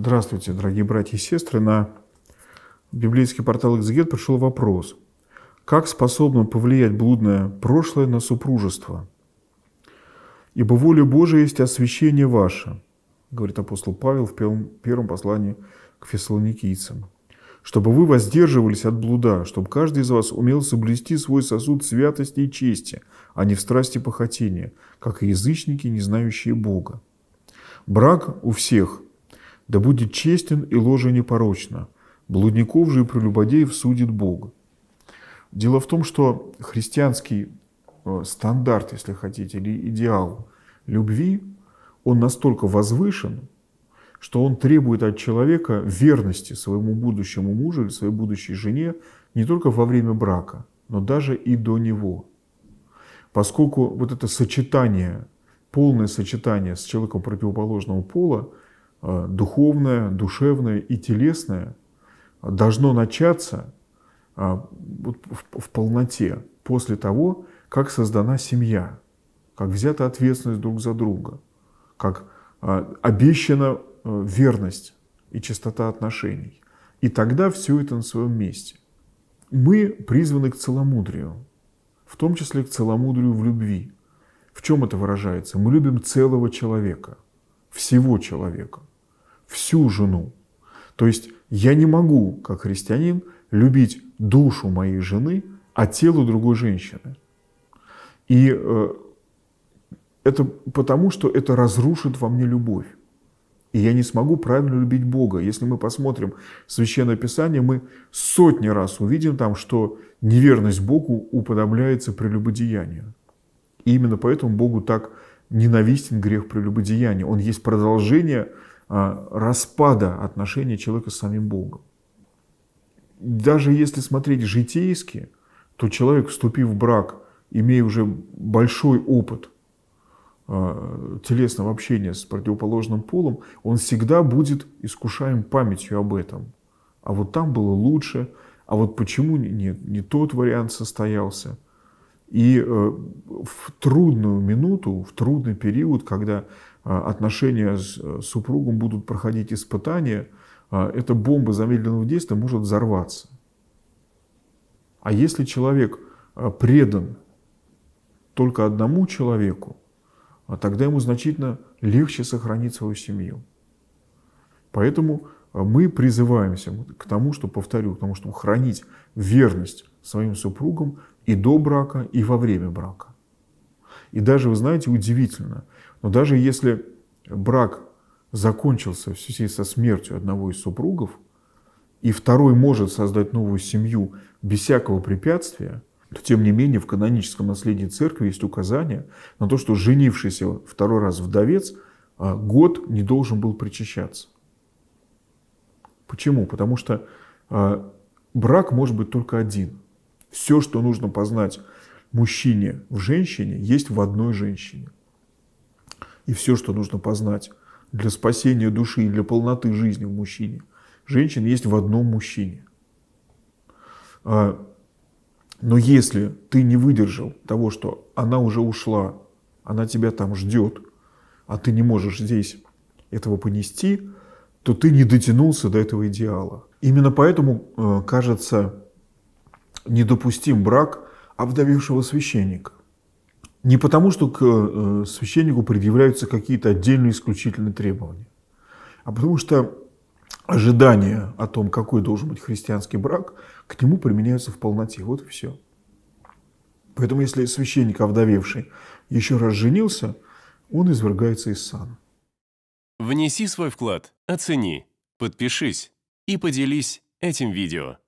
Здравствуйте, дорогие братья и сестры. На библейский портал «Экзегет» пришел вопрос. Как способно повлиять блудное прошлое на супружество? «Ибо воля Божия есть освящение ваше», говорит апостол Павел в первом послании к фессалоникийцам, «чтобы вы воздерживались от блуда, чтобы каждый из вас умел соблюсти свой сосуд святости и чести, а не в страсти похотения, как и язычники, не знающие Бога. Брак у всех – да будет честен и ложе непорочно. Блудников же и прелюбодеев судит Бог. Дело в том, что христианский э, стандарт, если хотите, или идеал любви, он настолько возвышен, что он требует от человека верности своему будущему мужу или своей будущей жене не только во время брака, но даже и до него. Поскольку вот это сочетание, полное сочетание с человеком противоположного пола – Э, духовное, душевное и телесное должно начаться э, в полноте после того, как создана семья, как взята ответственность друг за друга, как э, обещана верность и чистота отношений. И тогда все это на своем месте. Мы призваны к целомудрию, в том числе к целомудрию в любви. В чем это выражается? Мы любим целого человека – всего человека, всю жену. То есть я не могу, как христианин, любить душу моей жены, а тело другой женщины. И э, это потому, что это разрушит во мне любовь. И я не смогу правильно любить Бога. Если мы посмотрим Священное Писание, мы сотни раз увидим там, что неверность Богу уподобляется прелюбодеянию. И именно поэтому Богу так ненавистен грех прелюбодеяния. Он есть продолжение а, распада отношения человека с самим Богом. Даже если смотреть житейски, то человек, вступив в брак, имея уже большой опыт а, телесного общения с противоположным полом, он всегда будет искушаем памятью об этом. А вот там было лучше, а вот почему не, не тот вариант состоялся – и э, в трудную минуту, в трудный период, когда э, отношения с э, супругом будут проходить испытания, эта бомба замедленного действия может взорваться. А если человек предан только одному человеку, тогда ему значительно легче сохранить свою семью. Поэтому мы призываемся к тому, что, повторю, к тому, чтобы хранить верность своим супругам и до брака, и во время брака. И даже, вы знаете, удивительно, но даже если брак закончился в связи со смертью одного из супругов, и второй может создать новую семью без всякого препятствия, то тем не менее в каноническом наследии церкви есть указание на то, что женившийся второй раз вдовец а, год не должен был причащаться. Почему? Потому что а, брак может быть только один – все, что нужно познать мужчине в женщине, есть в одной женщине. И все, что нужно познать для спасения души и для полноты жизни в мужчине, женщин есть в одном мужчине. А, но если ты не выдержал того, что она уже ушла, она тебя там ждет, а ты не можешь здесь этого понести, то ты не дотянулся до этого идеала. Именно поэтому, э, кажется, недопустим брак обдавившего священника. Не потому, что к э, священнику предъявляются какие-то отдельные исключительные требования, а потому что ожидания о том, какой должен быть христианский брак, к нему применяются в полноте. Вот и все. Поэтому если священник, овдовевший, еще раз женился, он извергается из сана. Внеси свой вклад, оцени, подпишись и поделись этим видео.